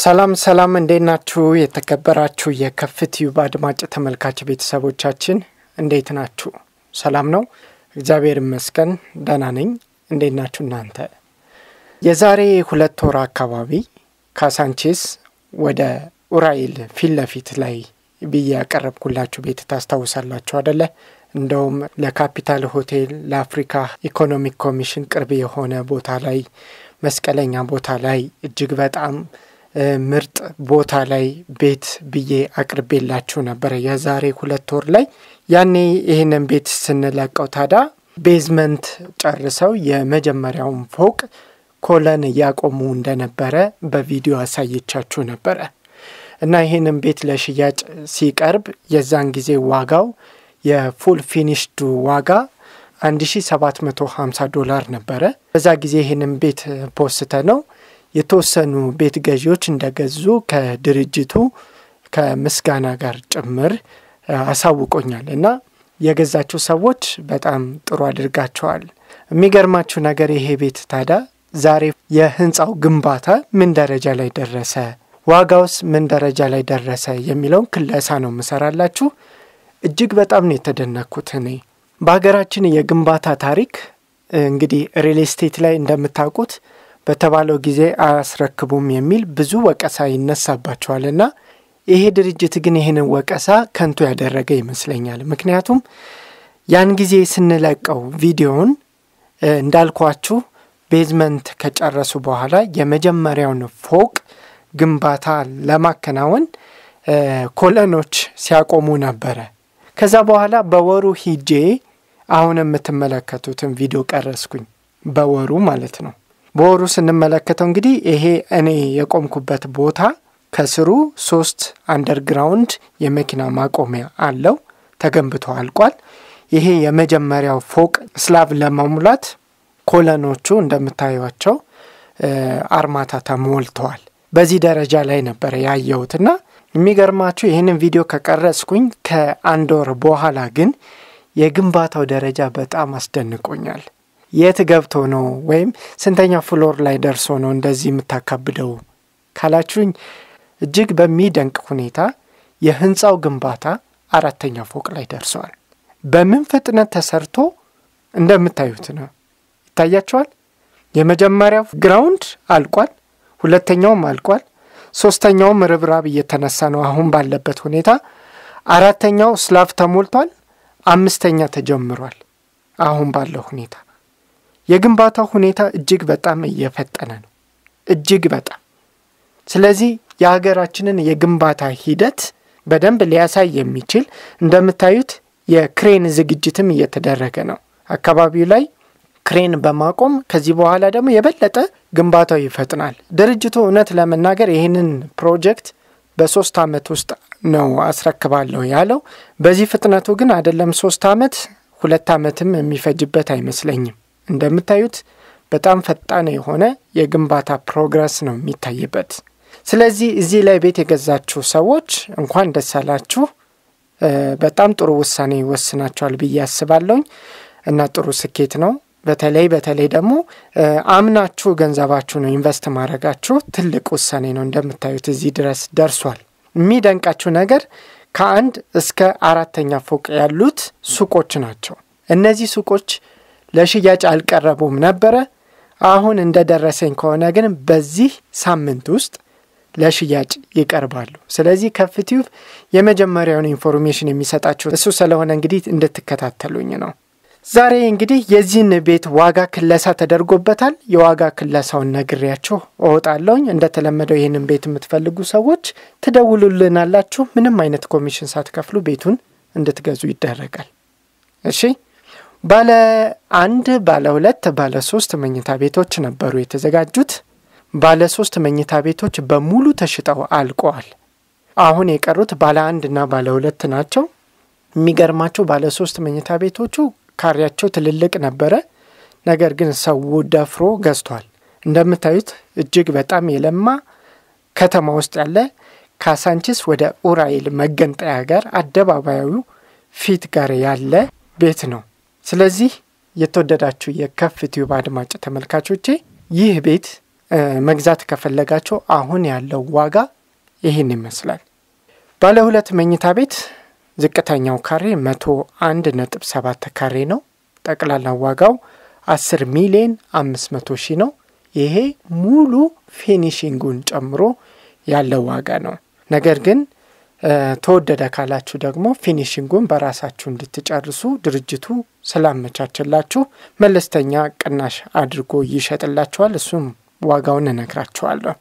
ሰላም ሰላም፣ እንዴት ናችሁ? የተከበራችሁ የከፍትዩብ አድማጭ ተመልካች ቤተሰቦቻችን እንዴት ናችሁ? ሰላም ነው? እግዚአብሔር ይመስገን ደህና ነኝ። እንዴት ናችሁ እናንተ? የዛሬ ሁለት ወር አካባቢ ካሳንቺስ ወደ ኡራኤል ፊት ለፊት ላይ ብዬ ያቀረብኩላችሁ ቤት ታስታውሳላችሁ አደለ? እንደውም ለካፒታል ሆቴል ለአፍሪካ ኢኮኖሚክ ኮሚሽን ቅርብ የሆነ ቦታ ላይ መስቀለኛ ቦታ ላይ እጅግ በጣም ምርጥ ቦታ ላይ ቤት ብዬ አቅርቤላችሁ ነበረ የዛሬ ሁለት ወር ላይ። ያኔ ይህንን ቤት ስንለቀው ታዳ ቤዝመንት ጨርሰው የመጀመሪያውን ፎቅ ኮለን እያቆሙ እንደነበረ በቪዲዮ አሳይቻችሁ ነበረ እና ይህንን ቤት ለሽያጭ ሲቀርብ የዛን ጊዜ ዋጋው የፉል ፊኒሽዱ ዋጋ 1750 ዶላር ነበረ። በዛ ጊዜ ይህንን ቤት ፖስተ ነው የተወሰኑ ቤት ገዢዎች እንደገዙ ከድርጅቱ ከምስጋና ጋር ጭምር አሳውቆኛል እና የገዛችው ሰዎች በጣም ጥሩ አድርጋቸዋል። የሚገርማችሁ ነገር ይሄ ቤት ታዲያ ዛሬ የህንፃው ግንባታ ምን ደረጃ ላይ ደረሰ፣ ዋጋውስ ምን ደረጃ ላይ ደረሰ የሚለውን ክለሳ ነው የምሰራላችሁ። እጅግ በጣም ነው የተደነኩት እኔ በሀገራችን የግንባታ ታሪክ እንግዲህ ሪል ስቴት ላይ እንደምታውቁት በተባለው ጊዜ አያስረክቡም የሚል ብዙ ወቀሳ ይነሳባቸዋልና ይሄ ድርጅት ግን ይህንን ወቀሳ ከንቱ ያደረገ ይመስለኛል። ምክንያቱም ያን ጊዜ ስንለቀው ቪዲዮውን እንዳልኳችሁ ቤዝመንት ከጨረሱ በኋላ የመጀመሪያውን ፎቅ ግንባታ ለማከናወን ኮለኖች ሲያቆሙ ነበረ። ከዛ በኋላ በወሩ ሂጄ አሁን የምትመለከቱትን ቪዲዮ ቀረስኩኝ፣ በወሩ ማለት ነው። በወሩ ስንመለከተው እንግዲህ ይሄ እኔ የቆምኩበት ቦታ ከስሩ ሶስት አንደርግራውንድ የመኪና ማቆሚያ አለው ተገንብቶ አልቋል። ይሄ የመጀመሪያው ፎቅ ስላብ ለመሙላት ኮለኖቹ እንደምታዩቸው አርማታ ተሞልተዋል። በዚህ ደረጃ ላይ ነበረ ያየሁትና የሚገርማችሁ ይህንን ቪዲዮ ከቀረጽኩኝ ከአንድ ወር በኋላ ግን የግንባታው ደረጃ በጣም አስደንቆኛል። የት ገብቶ ነው ወይም ስንተኛ ፍሎር ላይ ደርሶ ነው እንደዚህ የምታካብደው ካላችሁኝ እጅግ በሚደንቅ ሁኔታ የህንፃው ግንባታ አራተኛ ፎቅ ላይ ደርሰዋል። በምን ፍጥነት ተሰርቶ እንደምታዩት ነው። ይታያቸዋል። የመጀመሪያው ግራውንድ አልቋል፣ ሁለተኛውም አልቋል፣ ሶስተኛውም ርብራብ እየተነሳ ነው አሁን ባለበት ሁኔታ። አራተኛው ስላፍ ተሞልቷል፣ አምስተኛ ተጀምሯል አሁን ባለው ሁኔታ የግንባታው ሁኔታ እጅግ በጣም እየፈጠነ ነው። እጅግ በጣም ስለዚህ የሀገራችንን የግንባታ ሂደት በደንብ ሊያሳይ የሚችል እንደምታዩት የክሬን ዝግጅትም እየተደረገ ነው። አካባቢው ላይ ክሬን በማቆም ከዚህ በኋላ ደግሞ የበለጠ ግንባታው ይፈጥናል። ድርጅቱ እውነት ለመናገር ይህንን ፕሮጀክት በሶስት ዓመት ውስጥ ነው አስረክባለሁ ያለው። በዚህ ፍጥነቱ ግን አይደለም ሶስት ዓመት ሁለት ዓመትም የሚፈጅበት አይመስለኝም። እንደምታዩት በጣም ፈጣን የሆነ የግንባታ ፕሮግረስ ነው የሚታይበት። ስለዚህ እዚህ ላይ ቤት የገዛችሁ ሰዎች እንኳን ደስ አላችሁ። በጣም ጥሩ ውሳኔ ይወስናቸዋል ብዬ አስባለሁኝ እና ጥሩ ስኬት ነው። በተለይ በተለይ ደግሞ አምናችሁ ገንዘባችሁ ነው ኢንቨስት ማድረጋችሁ ትልቅ ውሳኔ ነው። እንደምታዩት እዚህ ድረስ ደርሷል። የሚደንቃችሁ ነገር ከአንድ እስከ አራተኛ ፎቅ ያሉት ሱቆች ናቸው። እነዚህ ሱቆች ለሽያጭ አልቀረቡም ነበረ። አሁን እንደደረሰኝ ከሆነ ግን በዚህ ሳምንት ውስጥ ለሽያጭ ይቀርባሉ። ስለዚህ ከፍቲዩብ የመጀመሪያውን ኢንፎርሜሽን የሚሰጣችሁ እሱ ስለሆነ እንግዲህ እንድትከታተሉኝ ነው። ዛሬ እንግዲህ የዚህን ቤት ዋጋ ክለሳ ተደርጎበታል። የዋጋ ክለሳውን ነግሬያችሁ እወጣለሁኝ። እንደተለመደው ይህንን ቤት የምትፈልጉ ሰዎች ትደውሉልናላችሁ። ምንም አይነት ኮሚሽን ሳትከፍሉ ቤቱን እንድትገዙ ይደረጋል። እሺ ባለ አንድ፣ ባለ ሁለት፣ ባለ ሶስት መኝታ ቤቶች ነበሩ የተዘጋጁት። ባለ ሶስት መኝታ ቤቶች በሙሉ ተሽጠው አልቀዋል። አሁን የቀሩት ባለ አንድ እና ባለ ሁለት ናቸው። የሚገርማቸው ባለ ሶስት መኝታ ቤቶቹ ካሬያቸው ትልልቅ ነበረ። ነገር ግን ሰው ደፍሮ ገዝቷል። እንደምታዩት እጅግ በጣም የለማ ከተማ ውስጥ ያለ ካሳንቺስ ወደ ኡራኤል መገንጠያ ጋር አደባባዩ ፊት ጋር ያለ ቤት ነው። ስለዚህ የተወደዳችሁ የከፍ ቲዩብ አድማጭ ተመልካቾቼ ይህ ቤት መግዛት ከፈለጋቸው አሁን ያለው ዋጋ ይህን ይመስላል። ባለ ሁለት መኝታ ቤት ዝቅተኛው ካሬ መቶ አንድ ነጥብ ሰባት ካሬ ነው። ጠቅላላ ዋጋው አስር ሚሊዮን አምስት መቶ ሺ ነው። ይሄ ሙሉ ፊኒሽንጉን ጨምሮ ያለው ዋጋ ነው። ነገር ግን ተወደደ ካላችሁ ደግሞ ፊኒሽንጉን በራሳችሁ እንድትጨርሱ ድርጅቱ ስላመቻችላችሁ መለስተኛ ቅናሽ አድርጎ ይሸጥላችኋል። እሱም ዋጋውን እነግራችኋለሁ።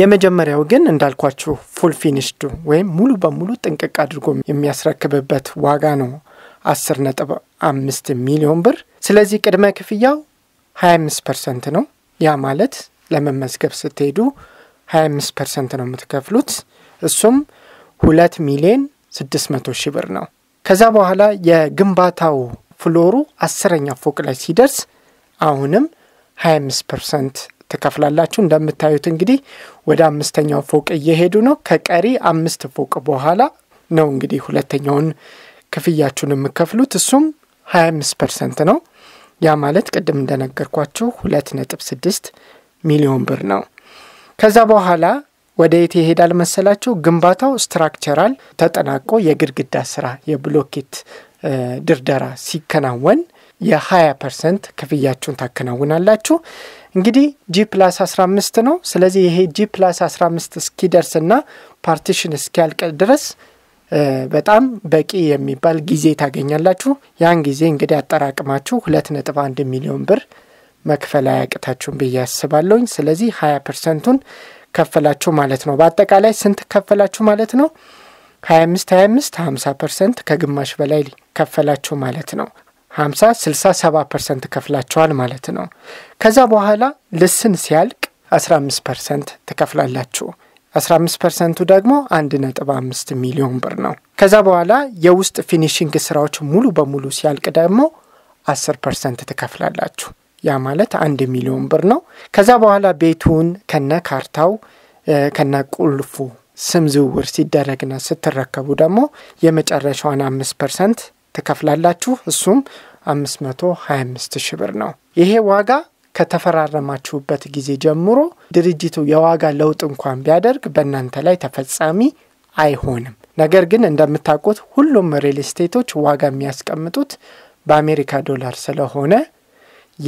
የመጀመሪያው ግን እንዳልኳችሁ ፉል ፊኒሽድ ወይም ሙሉ በሙሉ ጥንቅቅ አድርጎ የሚያስረክብበት ዋጋ ነው አስር ነጥብ አምስት ሚሊዮን ብር። ስለዚህ ቅድመ ክፍያው 25 ፐርሰንት ነው። ያ ማለት ለመመዝገብ ስትሄዱ 25 ፐርሰንት ነው የምትከፍሉት እሱም ሁለት ሚሊዮን ስድስት መቶ ሺህ ብር ነው። ከዛ በኋላ የግንባታው ፍሎሩ አስረኛ ፎቅ ላይ ሲደርስ አሁንም 25 ፐርሰንት ትከፍላላችሁ። እንደምታዩት እንግዲህ ወደ አምስተኛው ፎቅ እየሄዱ ነው። ከቀሪ አምስት ፎቅ በኋላ ነው እንግዲህ ሁለተኛውን ክፍያችሁን የምከፍሉት እሱም 25 ፐርሰንት ነው። ያ ማለት ቅድም እንደነገርኳችሁ 2.6 ሚሊዮን ብር ነው። ከዛ በኋላ ወደ የት ይሄዳል መሰላችሁ? ግንባታው ስትራክቸራል ተጠናቆ የግድግዳ ስራ የብሎኬት ድርደራ ሲከናወን የ20 ፐርሰንት ክፍያችሁን ታከናውናላችሁ። እንግዲህ ጂ ፕላስ 15 ነው። ስለዚህ ይሄ ጂ ፕላስ 15 እስኪደርስና ፓርቲሽን እስኪያልቅ ድረስ በጣም በቂ የሚባል ጊዜ ታገኛላችሁ። ያን ጊዜ እንግዲህ አጠራቅማችሁ 2.1 ሚሊዮን ብር መክፈል አያቅታችሁም ብዬ አስባለሁኝ። ስለዚህ 20 ፐርሰንቱን ከፈላችሁ ማለት ነው። በአጠቃላይ ስንት ከፈላችሁ ማለት ነው? 25 25 50 ፐርሰንት ከግማሽ በላይ ከፈላችሁ ማለት ነው። 50 60 70 ከፍላችኋል ማለት ነው። ከዛ በኋላ ልስን ሲያልቅ 15 ፐርሰንት ትከፍላላችሁ። 15 ፐርሰንቱ ደግሞ 1.5 ሚሊዮን ብር ነው። ከዛ በኋላ የውስጥ ፊኒሽንግ ስራዎች ሙሉ በሙሉ ሲያልቅ ደግሞ 10 ፐርሰንት ትከፍላላችሁ። ያ ማለት አንድ ሚሊዮን ብር ነው። ከዛ በኋላ ቤቱን ከነ ካርታው ከነ ቁልፉ ስም ዝውውር ሲደረግና ስትረከቡ ደግሞ የመጨረሻውን አምስት ፐርሰንት ትከፍላላችሁ። እሱም 525 ሺ ብር ነው። ይሄ ዋጋ ከተፈራረማችሁበት ጊዜ ጀምሮ ድርጅቱ የዋጋ ለውጥ እንኳን ቢያደርግ በእናንተ ላይ ተፈጻሚ አይሆንም። ነገር ግን እንደምታውቁት ሁሉም ሪል ስቴቶች ዋጋ የሚያስቀምጡት በአሜሪካ ዶላር ስለሆነ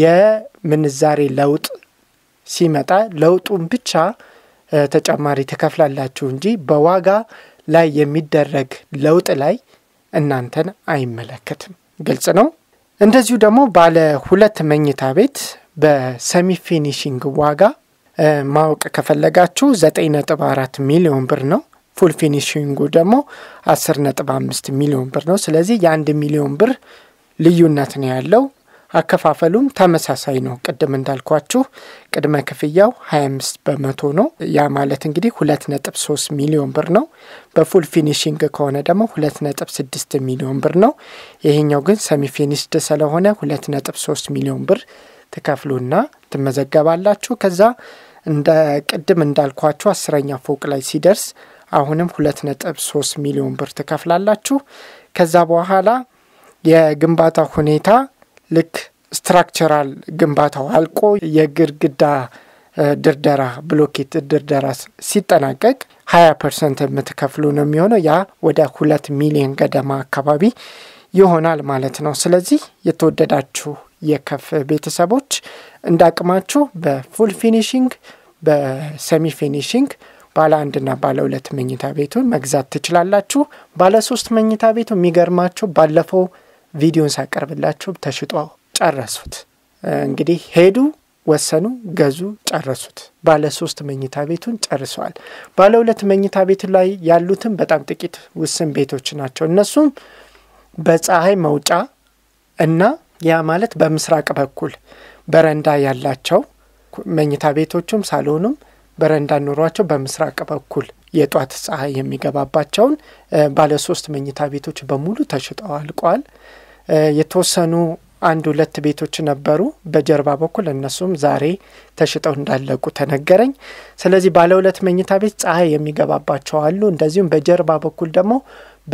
የምንዛሬ ለውጥ ሲመጣ ለውጡን ብቻ ተጨማሪ ትከፍላላችሁ እንጂ በዋጋ ላይ የሚደረግ ለውጥ ላይ እናንተን አይመለከትም። ግልጽ ነው። እንደዚሁ ደግሞ ባለ ሁለት መኝታ ቤት በሰሚ ፊኒሽንግ ዋጋ ማወቅ ከፈለጋችሁ 9.4 ሚሊዮን ብር ነው። ፉል ፊኒሽንጉ ደግሞ 10.5 ሚሊዮን ብር ነው። ስለዚህ የአንድ ሚሊዮን ብር ልዩነት ነው ያለው። አከፋፈሉም ተመሳሳይ ነው። ቅድም እንዳልኳችሁ ቅድመ ክፍያው 25 በመቶ ነው። ያ ማለት እንግዲህ 2.3 ሚሊዮን ብር ነው። በፉል ፊኒሽንግ ከሆነ ደግሞ 2.6 ሚሊዮን ብር ነው። ይሄኛው ግን ሰሚ ፊኒሽድ ስለሆነ 2.3 ሚሊዮን ብር ትከፍሉና ትመዘገባላችሁ። ከዛ እንደ ቅድም እንዳልኳችሁ አስረኛ ፎቅ ላይ ሲደርስ አሁንም 2.3 ሚሊዮን ብር ትከፍላላችሁ። ከዛ በኋላ የግንባታ ሁኔታ ልክ ስትራክቸራል ግንባታው አልቆ የግድግዳ ድርደራ ብሎኬት ድርደራ ሲጠናቀቅ ሀያ ፐርሰንት የምትከፍሉ ነው የሚሆነው። ያ ወደ ሁለት ሚሊዮን ገደማ አካባቢ ይሆናል ማለት ነው። ስለዚህ የተወደዳችሁ የከፍ ቤተሰቦች እንዳቅማችሁ በፉል ፊኒሽንግ፣ በሰሚ ፊኒሽንግ ባለ አንድና ባለ ሁለት መኝታ ቤቱን መግዛት ትችላላችሁ። ባለ ሶስት መኝታ ቤቱ የሚገርማችሁ ባለፈው ቪዲዮን ሳቀርብላቸው ተሽጦ ጨረሱት። እንግዲህ ሄዱ፣ ወሰኑ፣ ገዙ፣ ጨረሱት። ባለ ሶስት መኝታ ቤቱን ጨርሰዋል። ባለ ሁለት መኝታ ቤቱ ላይ ያሉትም በጣም ጥቂት ውስን ቤቶች ናቸው። እነሱም በፀሐይ መውጫ እና ያ ማለት በምስራቅ በኩል በረንዳ ያላቸው መኝታ ቤቶቹም ሳሎኑም በረንዳ ኖሯቸው በምስራቅ በኩል የጧት ፀሐይ የሚገባባቸውን ባለ ሶስት መኝታ ቤቶች በሙሉ ተሽጠው አልቋል። የተወሰኑ አንድ ሁለት ቤቶች ነበሩ በጀርባ በኩል እነሱም ዛሬ ተሽጠው እንዳለቁ ተነገረኝ። ስለዚህ ባለ ሁለት መኝታ ቤት ፀሐይ የሚገባባቸው አሉ። እንደዚሁም በጀርባ በኩል ደግሞ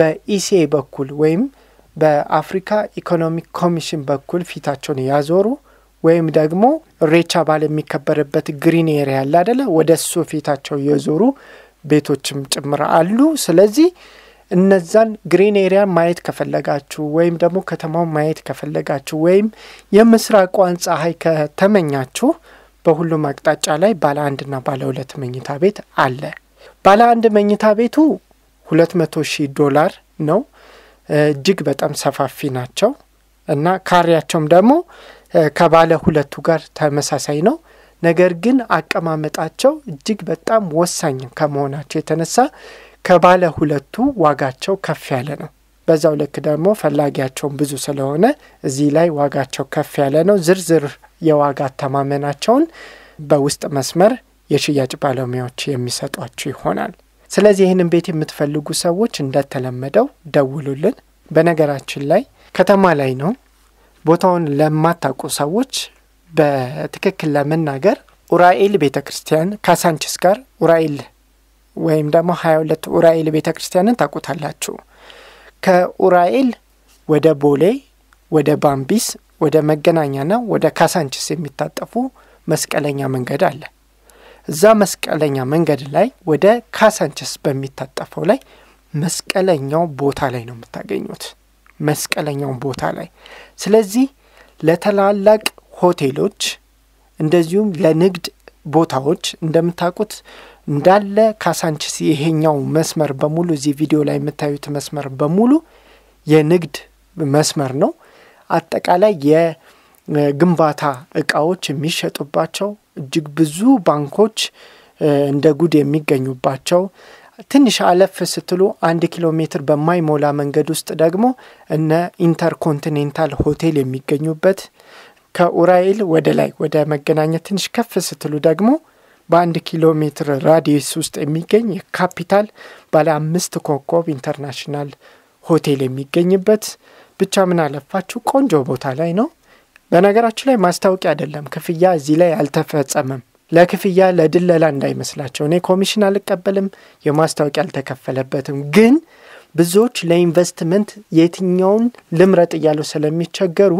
በኢሴ በኩል ወይም በአፍሪካ ኢኮኖሚክ ኮሚሽን በኩል ፊታቸውን ያዞሩ ወይም ደግሞ ሬቻ ባል የሚከበርበት ግሪን ኤሪያ ያለ አደለ፣ ወደ እሱ ፊታቸው የዞሩ ቤቶችም ጭምር አሉ። ስለዚህ እነዛን ግሪን ኤሪያ ማየት ከፈለጋችሁ ወይም ደግሞ ከተማው ማየት ከፈለጋችሁ ወይም የምስራቋን ፀሐይ ከተመኛችሁ በሁሉም አቅጣጫ ላይ ባለ አንድና ባለ ሁለት መኝታ ቤት አለ። ባለ አንድ መኝታ ቤቱ ሁለት መቶ ሺህ ዶላር ነው። እጅግ በጣም ሰፋፊ ናቸው እና ካሬያቸውም ደግሞ ከባለ ሁለቱ ጋር ተመሳሳይ ነው። ነገር ግን አቀማመጣቸው እጅግ በጣም ወሳኝ ከመሆናቸው የተነሳ ከባለ ሁለቱ ዋጋቸው ከፍ ያለ ነው። በዛው ልክ ደግሞ ፈላጊያቸውን ብዙ ስለሆነ እዚህ ላይ ዋጋቸው ከፍ ያለ ነው። ዝርዝር የዋጋ አተማመናቸውን በውስጥ መስመር የሽያጭ ባለሙያዎች የሚሰጧችሁ ይሆናል። ስለዚህ ይህንን ቤት የምትፈልጉ ሰዎች እንደተለመደው ደውሉልን። በነገራችን ላይ ከተማ ላይ ነው። ቦታውን ለማታውቁ ሰዎች በትክክል ለመናገር ኡራኤል ቤተ ክርስቲያን ካሳንቺስ ጋር ኡራኤል ወይም ደግሞ ሀያ ሁለት ኡራኤል ቤተ ክርስቲያንን ታውቁታላችሁ። ከኡራኤል ወደ ቦሌ፣ ወደ ባምቢስ፣ ወደ መገናኛና ወደ ካሳንችስ የሚታጠፉ መስቀለኛ መንገድ አለ። እዛ መስቀለኛ መንገድ ላይ ወደ ካሳንችስ በሚታጠፈው ላይ መስቀለኛው ቦታ ላይ ነው የምታገኙት። መስቀለኛው ቦታ ላይ ስለዚህ ለትላላቅ ሆቴሎች እንደዚሁም ለንግድ ቦታዎች እንደምታውቁት እንዳለ ካሳንቺስ ይሄኛው መስመር በሙሉ እዚህ ቪዲዮ ላይ የምታዩት መስመር በሙሉ የንግድ መስመር ነው። አጠቃላይ የግንባታ እቃዎች የሚሸጡባቸው እጅግ ብዙ ባንኮች እንደ ጉድ የሚገኙባቸው ትንሽ አለፍ ስትሉ አንድ ኪሎ ሜትር በማይሞላ መንገድ ውስጥ ደግሞ እነ ኢንተርኮንቲኔንታል ሆቴል የሚገኙበት ከኡራኤል ወደ ላይ ወደ መገናኛ ትንሽ ከፍ ስትሉ ደግሞ በአንድ ኪሎ ሜትር ራዲየስ ውስጥ የሚገኝ የካፒታል ባለ አምስት ኮከብ ኢንተርናሽናል ሆቴል የሚገኝበት ብቻ ምን አለፋችሁ ቆንጆ ቦታ ላይ ነው። በነገራችሁ ላይ ማስታወቂያ አይደለም። ክፍያ እዚህ ላይ አልተፈጸመም። ለክፍያ ለድለላ እንዳይመስላቸው። እኔ ኮሚሽን አልቀበልም፣ የማስታወቂያ አልተከፈለበትም። ግን ብዙዎች ለኢንቨስትመንት የትኛውን ልምረጥ እያሉ ስለሚቸገሩ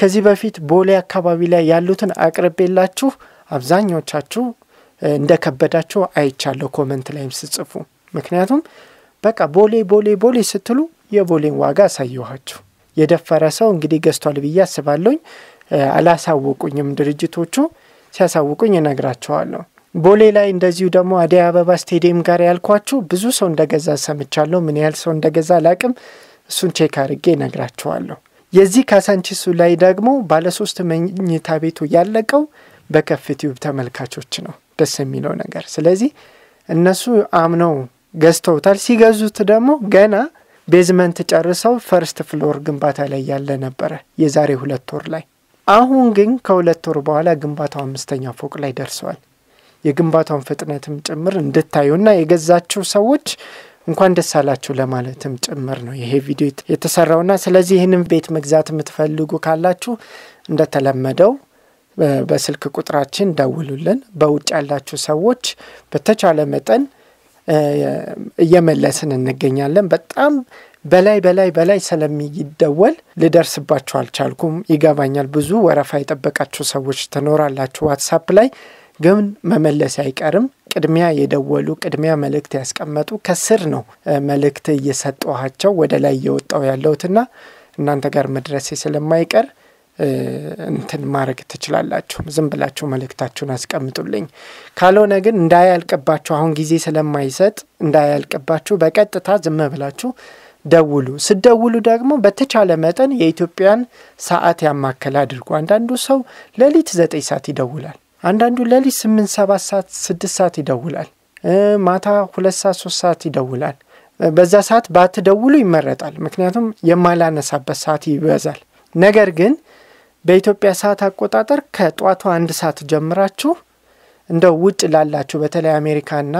ከዚህ በፊት ቦሌ አካባቢ ላይ ያሉትን አቅርቤላችሁ አብዛኛዎቻችሁ እንደከበዳችሁ አይቻለሁ ኮመንት ላይም ስጽፉ። ምክንያቱም በቃ ቦሌ ቦሌ ቦሌ ስትሉ የቦሌን ዋጋ አሳየኋችሁ። የደፈረ ሰው እንግዲህ ገዝቷል ብዬ አስባለሁኝ። አላሳወቁኝም ድርጅቶቹ፣ ሲያሳውቁኝ እነግራቸዋለሁ። ቦሌ ላይ እንደዚሁ ደግሞ አደይ አበባ ስቴዲየም ጋር ያልኳችሁ ብዙ ሰው እንደገዛ ሰምቻለሁ። ምን ያህል ሰው እንደገዛ አላቅም። እሱን ቼክ አርጌ እነግራቸዋለሁ። የዚህ ካሳንቺሱ ላይ ደግሞ ባለሶስት መኝታ ቤቱ ያለቀው በከፍ ተመልካቾች ነው ደስ የሚለው ነገር። ስለዚህ እነሱ አምነው ገዝተውታል። ሲገዙት ደግሞ ገና ቤዝመንት ጨርሰው ፈርስት ፍሎር ግንባታ ላይ ያለ ነበረ የዛሬ ሁለት ወር ላይ። አሁን ግን ከሁለት ወር በኋላ ግንባታው አምስተኛ ፎቅ ላይ ደርሰዋል። የግንባታውን ፍጥነትም ጭምር እንድታዩና የገዛችው ሰዎች እንኳን ደስ አላችሁ ለማለትም ጭምር ነው ይሄ ቪዲዮ የተሰራውና ስለዚህ ይህንን ቤት መግዛት የምትፈልጉ ካላችሁ እንደተለመደው በስልክ ቁጥራችን ደውሉልን። በውጭ ያላችሁ ሰዎች በተቻለ መጠን እየመለስን እንገኛለን። በጣም በላይ በላይ በላይ ስለሚደወል ልደርስባችሁ አልቻልኩም። ይገባኛል። ብዙ ወረፋ የጠበቃችሁ ሰዎች ትኖራላችሁ ዋትሳፕ ላይ ግን መመለስ አይቀርም። ቅድሚያ የደወሉ ቅድሚያ መልእክት ያስቀመጡ ከስር ነው መልእክት እየሰጠኋቸው ወደ ላይ እየወጣው ያለሁትና እናንተ ጋር መድረሴ ስለማይቀር እንትን ማድረግ ትችላላችሁ። ዝም ብላችሁ መልእክታችሁን አስቀምጡልኝ። ካልሆነ ግን እንዳያልቅባችሁ፣ አሁን ጊዜ ስለማይሰጥ እንዳያልቅባችሁ በቀጥታ ዝም ብላችሁ ደውሉ። ስደውሉ ደግሞ በተቻለ መጠን የኢትዮጵያን ሰዓት ያማከል አድርጉ። አንዳንዱ ሰው ሌሊት ዘጠኝ ሰዓት ይደውላል። አንዳንዱ ሌሊት ስምንት ሰባት ሰዓት ስድስት ሰዓት ይደውላል። ማታ ሁለት ሰዓት ሶስት ሰዓት ይደውላል። በዛ ሰዓት ባትደውሉ ይመረጣል። ምክንያቱም የማላነሳበት ሰዓት ይበዛል። ነገር ግን በኢትዮጵያ ሰዓት አቆጣጠር ከጧቱ አንድ ሰዓት ጀምራችሁ እንደ ውጭ ላላችሁ በተለይ አሜሪካና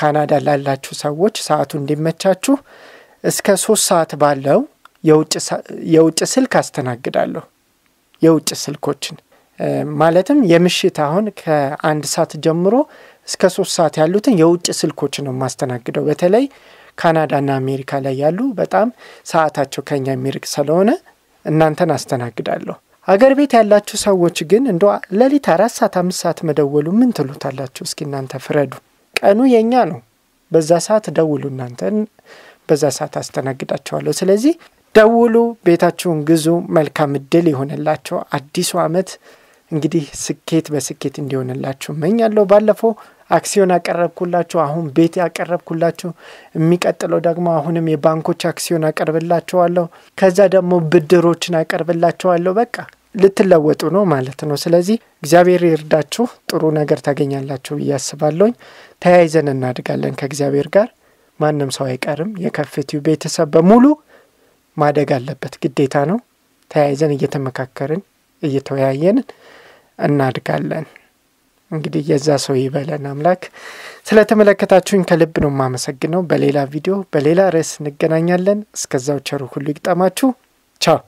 ካናዳ ላላችሁ ሰዎች ሰዓቱ እንዲመቻችሁ እስከ ሶስት ሰዓት ባለው የውጭ ስልክ አስተናግዳለሁ የውጭ ስልኮችን ማለትም የምሽት አሁን ከአንድ ሰዓት ጀምሮ እስከ ሶስት ሰዓት ያሉትን የውጭ ስልኮች ነው የማስተናግደው። በተለይ ካናዳና አሜሪካ ላይ ያሉ በጣም ሰዓታቸው ከኛ የሚርቅ ስለሆነ እናንተን አስተናግዳለሁ። አገር ቤት ያላችሁ ሰዎች ግን እንደ ሌሊት አራት ሰዓት አምስት ሰዓት መደወሉ ምን ትሉታላችሁ? እስኪ እናንተ ፍረዱ። ቀኑ የእኛ ነው። በዛ ሰዓት ደውሉ። እናንተን በዛ ሰዓት አስተናግዳቸዋለሁ። ስለዚህ ደውሉ፣ ቤታችሁን ግዙ። መልካም እድል ይሆንላቸው። አዲሱ አመት። እንግዲህ ስኬት በስኬት እንዲሆንላችሁ እመኛለሁ። ባለፈው አክሲዮን አቀረብኩላችሁ፣ አሁን ቤት ያቀረብኩላችሁ። የሚቀጥለው ደግሞ አሁንም የባንኮች አክሲዮን አቀርብላችኋለሁ። ከዛ ደግሞ ብድሮችን አቀርብላችኋለሁ። በቃ ልትለወጡ ነው ማለት ነው። ስለዚህ እግዚአብሔር ይርዳችሁ፣ ጥሩ ነገር ታገኛላችሁ ብዬ አስባለሁኝ። ተያይዘን እናድጋለን ከእግዚአብሔር ጋር። ማንም ሰው አይቀርም። የከፍትዩ ቤተሰብ በሙሉ ማደግ አለበት፣ ግዴታ ነው። ተያይዘን እየተመካከርን እየተወያየንን እናድጋለን። እንግዲህ የዛ ሰው ይበለን አምላክ። ስለተመለከታችሁኝ ከልብ ነው የማመሰግነው። በሌላ ቪዲዮ በሌላ ርዕስ እንገናኛለን። እስከዛው ቸሩ ሁሉ ይግጠማችሁ። ቻው